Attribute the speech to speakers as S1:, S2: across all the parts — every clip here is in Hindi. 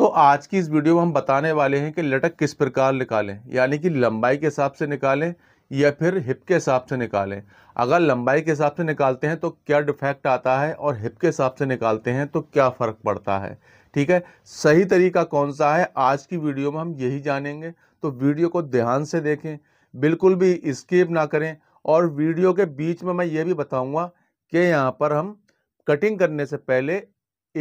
S1: तो आज की इस वीडियो में हम बताने वाले हैं कि लटक किस प्रकार निकालें यानी कि लंबाई के हिसाब से निकालें या फिर हिप के हिसाब से निकालें अगर लंबाई के हिसाब से निकालते हैं तो क्या डिफेक्ट आता है और हिप के हिसाब से निकालते हैं तो क्या फ़र्क पड़ता है ठीक है सही तरीका कौन सा है आज की वीडियो में हम यही जानेंगे तो वीडियो को ध्यान से देखें बिल्कुल भी स्किप ना करें और वीडियो के बीच में मैं ये भी बताऊँगा कि यहाँ पर हम कटिंग करने से पहले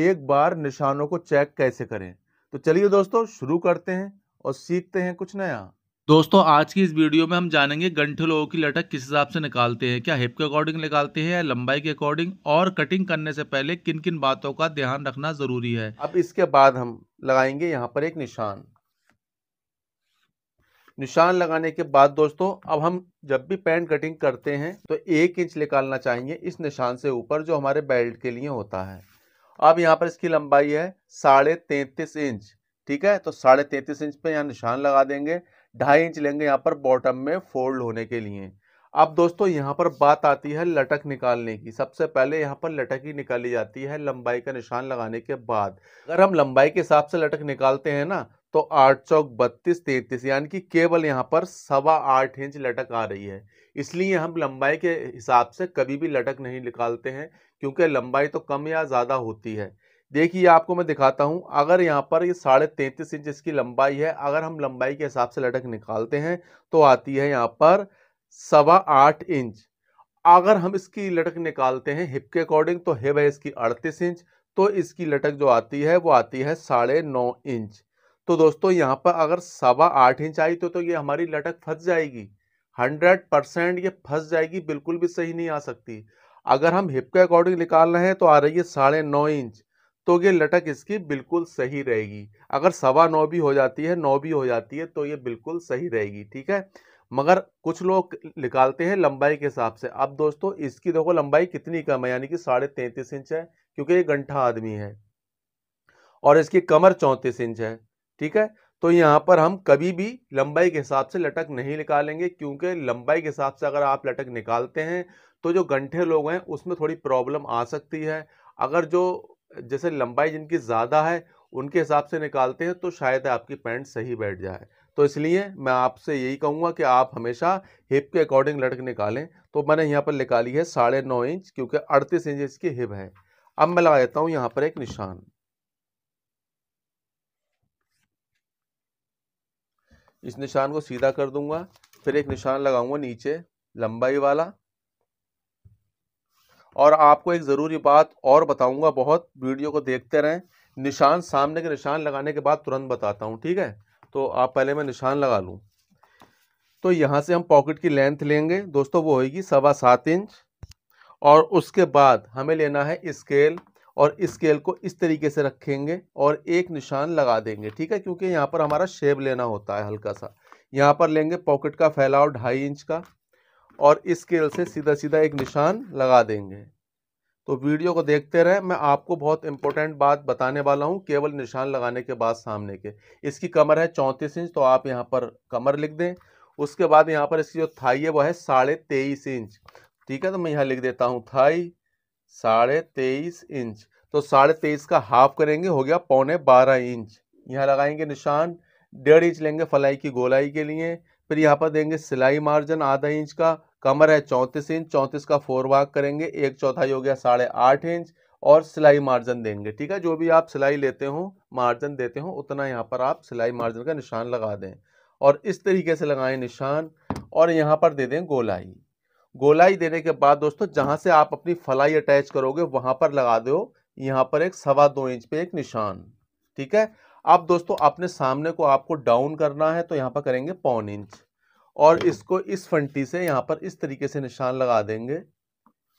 S1: एक बार निशानों को चेक कैसे करें तो चलिए दोस्तों शुरू करते हैं और सीखते हैं कुछ नया दोस्तों आज की इस वीडियो में हम जानेंगे गंठे लोगों की लटक किस हिसाब से निकालते हैं क्या हिप के अकॉर्डिंग निकालते हैं या लंबाई के अकॉर्डिंग और कटिंग करने से पहले किन किन बातों का ध्यान रखना जरूरी है अब इसके बाद हम लगाएंगे यहाँ पर एक निशान निशान लगाने के बाद दोस्तों अब हम जब भी पैंट कटिंग करते हैं तो एक इंच निकालना चाहेंगे इस निशान से ऊपर जो हमारे बेल्ट के लिए होता है अब यहाँ पर इसकी लंबाई है साढ़े तैंतीस इंच ठीक है तो साढ़े तैंतीस इंच पे यहाँ निशान लगा देंगे ढाई इंच लेंगे यहाँ पर बॉटम में फोल्ड होने के लिए अब दोस्तों यहाँ पर बात आती है लटक निकालने की सबसे पहले यहाँ पर लटक ही निकाली जाती है लंबाई का निशान लगाने के बाद अगर हम लंबाई के हिसाब से लटक निकालते हैं ना तो आठ चौक बत्तीस तैंतीस यानी कि केवल यहाँ पर सवा आठ इंच लटक आ रही है इसलिए हम लंबाई के हिसाब से कभी भी लटक नहीं निकालते हैं क्योंकि लंबाई तो कम या ज़्यादा होती है देखिए आपको मैं दिखाता हूँ अगर यहाँ पर ये साढ़े तैंतीस इंच इसकी लंबाई है अगर हम लंबाई के हिसाब से लटक निकालते हैं तो आती है यहाँ पर सवा आठ इंच अगर हम इसकी लटक निकालते हैं हिप के अकॉर्डिंग तो हिप है इसकी अड़तीस इंच तो इसकी लटक जो आती है वो आती है साढ़े नौ इंच तो दोस्तों यहाँ पर अगर सवा आठ इंच आई तो, तो ये हमारी लटक फंस जाएगी हंड्रेड परसेंट ये फंस जाएगी बिल्कुल भी सही नहीं आ सकती अगर हम हिप के अकॉर्डिंग निकाल रहे हैं तो आ रही है साढ़े नौ इंच तो ये लटक इसकी बिल्कुल सही रहेगी अगर सवा नौ भी हो जाती है नौ भी हो जाती है तो ये बिल्कुल सही रहेगी ठीक है मगर कुछ लोग निकालते हैं लंबाई के हिसाब से अब दोस्तों इसकी देखो लंबाई कितनी कम है यानी कि साढ़े तैंतीस इंच है क्योंकि ये गंठा आदमी है और इसकी कमर चौंतीस इंच है ठीक है तो यहाँ पर हम कभी भी लंबाई के हिसाब से लटक नहीं निकालेंगे क्योंकि लंबाई के हिसाब से अगर आप लटक निकालते हैं तो जो गंठे लोग हैं उसमें थोड़ी प्रॉब्लम आ सकती है अगर जो जैसे लंबाई जिनकी ज़्यादा है उनके हिसाब से निकालते हैं तो शायद आपकी पैंट सही बैठ जाए तो इसलिए मैं आपसे यही कहूँगा कि आप हमेशा हिप के अकॉर्डिंग लड़के निकालें तो मैंने यहाँ पर निकाली है साढ़े नौ इंच क्योंकि अड़तीस इंच इसकी हिप है अब मैं लगा देता हूँ यहाँ पर एक निशान इस निशान को सीधा कर दूंगा फिर एक निशान लगाऊंगा नीचे लंबाई वाला और आपको एक ज़रूरी बात और बताऊंगा बहुत वीडियो को देखते रहें निशान सामने के निशान लगाने के बाद तुरंत बताता हूँ ठीक है तो आप पहले मैं निशान लगा लूँ तो यहाँ से हम पॉकेट की लेंथ लेंगे दोस्तों वो होगी सवा सात इंच और उसके बाद हमें लेना है स्केल और स्केल को इस तरीके से रखेंगे और एक निशान लगा देंगे ठीक है क्योंकि यहाँ पर हमारा शेप लेना होता है हल्का सा यहाँ पर लेंगे पॉकेट का फैलाव ढाई इंच का और स्केल से सीधा सीधा एक निशान लगा देंगे तो वीडियो को देखते रहें मैं आपको बहुत इंपॉर्टेंट बात बताने वाला हूं केवल निशान लगाने के बाद सामने के इसकी कमर है चौंतीस इंच तो आप यहां पर कमर लिख दें उसके बाद यहाँ पर इसकी जो थाई है वो है साढ़े तेईस इंच ठीक है तो मैं यहाँ लिख देता हूँ थाई साढ़े तेईस इंच तो साढ़े तेईस का हाफ करेंगे हो गया पौने बारह इंच यहाँ लगाएंगे निशान डेढ़ इंच लेंगे फलाई की गोलाई के लिए फिर यहाँ पर देंगे सिलाई मार्जिन आधा इंच का कमर है चौंतीस इंच चौंतीस का फोर वाक करेंगे एक चौथाई हो गया साढ़े आठ इंच और सिलाई मार्जिन देंगे ठीक है जो भी आप सिलाई लेते हो मार्जिन देते हो उतना यहाँ पर आप सिलाई मार्जिन का निशान लगा दें और इस तरीके से लगाएं निशान और यहाँ पर दे दें गोलाई गोलाई देने के बाद दोस्तों जहाँ से आप अपनी फलाई अटैच करोगे वहाँ पर लगा दो यहाँ पर एक सवा दो इंच पे एक निशान ठीक है अब दोस्तों अपने सामने को आपको डाउन करना है तो यहाँ पर करेंगे पौन इंच और इसको इस फंटी से यहाँ पर इस तरीके से निशान लगा देंगे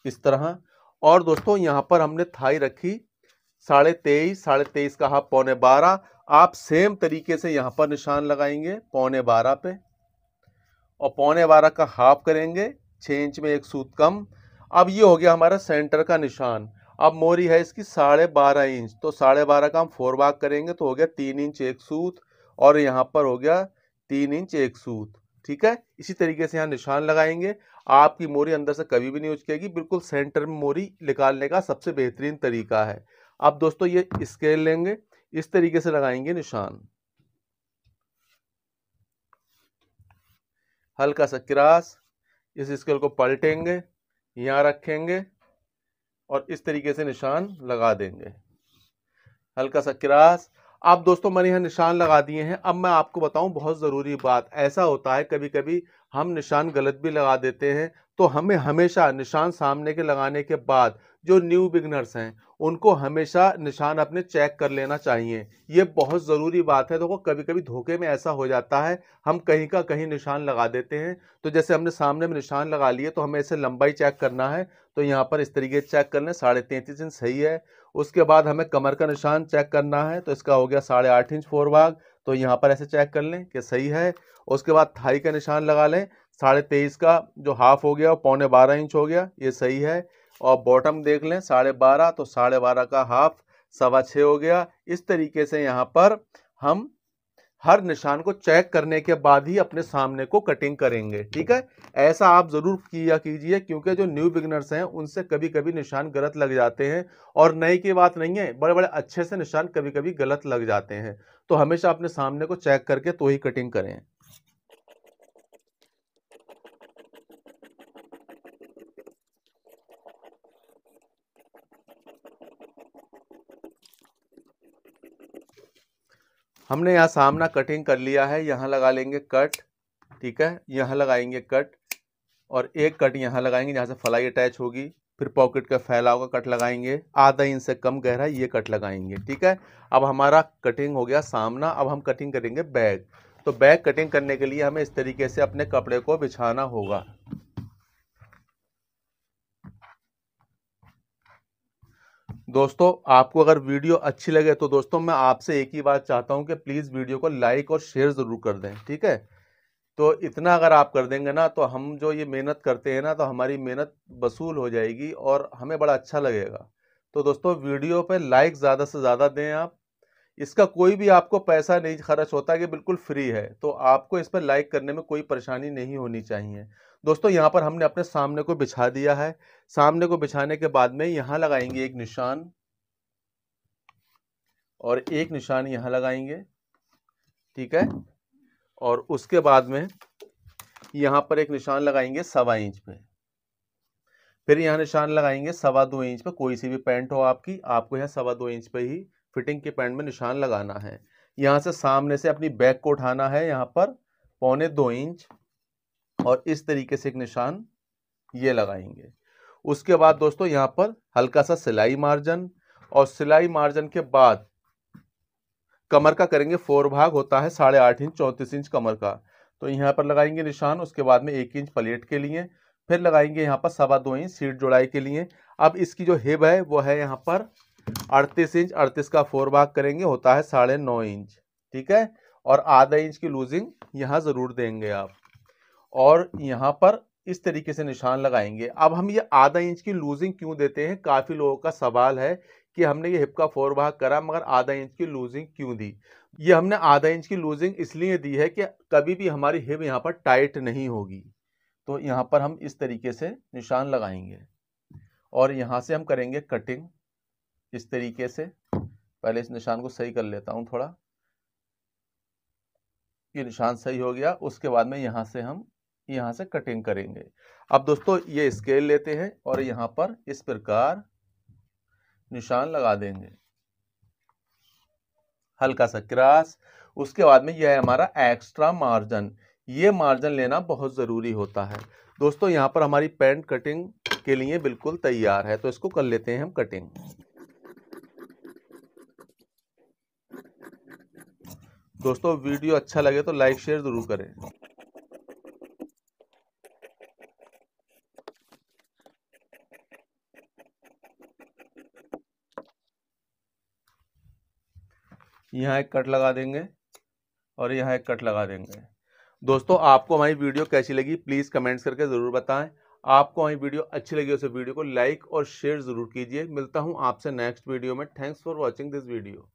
S1: इस तरह और दोस्तों यहाँ पर हमने थाई रखी साढ़े तेईस साढ़े तेईस का हाफ पौने बारह आप सेम तरीके से यहाँ पर निशान लगाएंगे पौने बारह पे और पौने बारह का हाफ करेंगे छः इंच में एक सूत कम अब ये हो गया हमारा सेंटर का निशान अब मोरी है इसकी साढ़े बारह इंच तो साढ़े बारह का हम फोर बाग करेंगे तो हो गया तीन इंच एक सूत और यहाँ पर हो गया तीन इंच एक सूत ठीक है इसी तरीके से यहाँ निशान लगाएंगे आपकी मोरी अंदर से कभी भी नहीं उचकेगी बिल्कुल सेंटर में मोरी निकालने का सबसे बेहतरीन तरीका है अब दोस्तों ये स्केल लेंगे इस तरीके से लगाएंगे निशान हल्का सा क्रास इस स्केल को पलटेंगे यहाँ रखेंगे और इस तरीके से निशान लगा देंगे हल्का सा क्रास आप दोस्तों मैंने यहाँ निशान लगा दिए हैं अब मैं आपको बताऊं बहुत ज़रूरी बात ऐसा होता है कभी कभी हम निशान गलत भी लगा देते हैं तो हमें हमेशा निशान सामने के लगाने के बाद जो न्यू बिगनर्स हैं उनको हमेशा निशान अपने चेक कर लेना चाहिए ये बहुत ज़रूरी बात है देखो तो कभी कभी धोखे में ऐसा हो जाता है हम कहीं का कहीं निशान लगा देते हैं तो जैसे हमने सामने में निशान लगा लिए तो हमें इसे लंबाई चेक करना है तो यहाँ पर इस तरीके चेक कर लें साढ़े तैंतीस इंच सही है उसके बाद हमें कमर का निशान चेक करना है तो इसका हो गया साढ़े आठ इंच फोर भाग तो यहाँ पर ऐसे चेक कर लें कि सही है उसके बाद थाई का निशान लगा लें साढ़े तेईस का जो हाफ हो गया वो पौने बारह इंच हो गया ये सही है और बॉटम देख लें साढ़े बारह तो साढ़े बारह का हाफ सवा छः हो गया इस तरीके से यहाँ पर हम हर निशान को चेक करने के बाद ही अपने सामने को कटिंग करेंगे ठीक है ऐसा आप ज़रूर किया कीजिए क्योंकि जो न्यू बिगनर्स हैं उनसे कभी कभी निशान गलत लग जाते हैं और नए की बात नहीं है बड़े बड़े अच्छे से निशान कभी कभी गलत लग जाते हैं तो हमेशा अपने सामने को चेक करके तो ही कटिंग करें हमने यहाँ सामना कटिंग कर लिया है यहाँ लगा लेंगे कट ठीक है यहाँ लगाएंगे कट और एक कट यहाँ लगाएंगे जहाँ से फलाई अटैच होगी फिर पॉकेट का फैलाव का कट लगाएंगे आधा इंच से कम गहरा ये कट लगाएंगे ठीक है अब हमारा कटिंग हो गया सामना अब हम कटिंग करेंगे बैग तो बैग कटिंग करने के लिए हमें इस तरीके से अपने कपड़े को बिछाना होगा दोस्तों आपको अगर वीडियो अच्छी लगे तो दोस्तों मैं आपसे एक ही बात चाहता हूँ कि प्लीज़ वीडियो को लाइक और शेयर ज़रूर कर दें ठीक है तो इतना अगर आप कर देंगे ना तो हम जो ये मेहनत करते हैं ना तो हमारी मेहनत वसूल हो जाएगी और हमें बड़ा अच्छा लगेगा तो दोस्तों वीडियो पे लाइक ज़्यादा से ज़्यादा दें आप इसका कोई भी आपको पैसा नहीं खर्च होता कि बिल्कुल फ्री है तो आपको इस पर लाइक करने में कोई परेशानी नहीं होनी चाहिए दोस्तों यहाँ पर हमने अपने सामने को बिछा दिया है सामने को बिछाने के बाद में यहाँ लगाएंगे एक निशान और एक निशान यहाँ लगाएंगे ठीक है और उसके बाद में यहाँ पर एक निशान लगाएंगे सवा इंच पे फिर यहाँ निशान लगाएंगे सवा दो इंच पे कोई सी भी पैंट हो आपकी आपको यहाँ सवा दो इंच पे ही फिटिंग के पैंट में निशान लगाना है यहाँ से सामने से अपनी बैक को उठाना है यहाँ पर पौने दो इंच और इस तरीके से एक निशान ये लगाएंगे उसके बाद दोस्तों यहाँ पर हल्का सा सिलाई मार्जन और सिलाई मार्जन के बाद कमर का करेंगे फोर भाग होता है साढ़े आठ इंच चौंतीस इंच कमर का तो यहाँ पर लगाएंगे निशान उसके बाद में एक इंच प्लेट के लिए फिर लगाएंगे यहाँ पर सवा दो इंच सीट जुड़ाई के लिए अब इसकी जो हिब है वो है यहाँ पर अड़तीस इंच अड़तीस का फोर भाग करेंगे होता है साढ़े नौ इंच ठीक है और आधा इंच की लूजिंग यहाँ ज़रूर देंगे आप और यहाँ पर इस तरीके से निशान लगाएंगे अब हम ये आधा इंच की लूजिंग क्यों देते हैं काफ़ी लोगों का सवाल है कि हमने ये हिप का फोर भाग करा मगर आधा इंच की लूजिंग क्यों दी ये हमने आधा इंच की लूजिंग इसलिए दी है कि कभी भी हमारी हिप यहाँ पर टाइट नहीं होगी तो यहाँ पर हम इस तरीके से निशान लगाएंगे और यहाँ से हम करेंगे कटिंग इस तरीके से पहले इस निशान को सही कर लेता हूँ थोड़ा ये निशान सही हो गया उसके बाद में यहाँ से हम यहाँ से कटिंग करेंगे अब दोस्तों ये स्केल लेते हैं और यहाँ पर इस प्रकार निशान लगा देंगे हल्का सा क्रास उसके बाद में यह है हमारा एक्स्ट्रा मार्जिन ये मार्जिन लेना बहुत ज़रूरी होता है दोस्तों यहाँ पर हमारी पेंट कटिंग के लिए बिल्कुल तैयार है तो इसको कर लेते हैं हम कटिंग दोस्तों वीडियो अच्छा लगे तो लाइक शेयर जरूर करें यहाँ एक कट लगा देंगे और यहाँ एक कट लगा देंगे दोस्तों आपको हमारी वीडियो कैसी लगी प्लीज़ कमेंट्स करके ज़रूर बताएं आपको हमारी वीडियो अच्छी लगी उसे तो वीडियो को लाइक और शेयर ज़रूर कीजिए मिलता हूँ आपसे नेक्स्ट वीडियो में thanks for watching this video